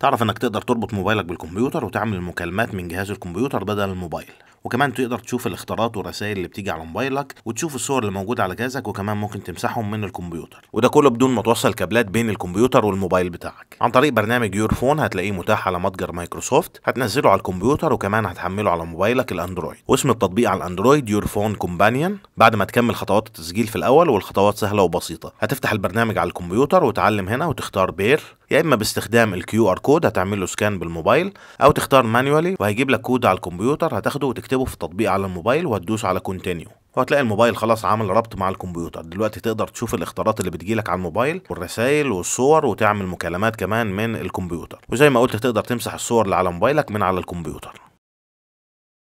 تعرف انك تقدر تربط موبايلك بالكمبيوتر وتعمل المكالمات من جهاز الكمبيوتر بدل الموبايل وكمان تقدر تشوف الاختيارات والرسائل اللي بتيجي على موبايلك وتشوف الصور اللي موجوده على جهازك وكمان ممكن تمسحهم من الكمبيوتر وده كله بدون ما توصل كابلات بين الكمبيوتر والموبايل بتاعك عن طريق برنامج يور فون هتلاقيه متاح على متجر مايكروسوفت هتنزله على الكمبيوتر وكمان هتحمله على موبايلك الاندرويد واسم التطبيق على الاندرويد يور فون كومبانيون بعد ما تكمل خطوات التسجيل في الاول والخطوات سهله وبسيطه هتفتح البرنامج على الكمبيوتر وتعلم هنا وتختار بير يا اما باستخدام الكيو ار كود هتعمل له سكان بالموبايل او تختار مانيوالي وهيجيب لك كود على الكمبيوتر هتاخده وتكتبه في التطبيق على الموبايل وهتدوس على كونتينيو وهتلاقي الموبايل خلاص عمل ربط مع الكمبيوتر دلوقتي تقدر تشوف الاختيارات اللي بتجيلك على الموبايل والرسائل والصور وتعمل مكالمات كمان من الكمبيوتر وزي ما قلت تقدر تمسح الصور اللي على موبايلك من على الكمبيوتر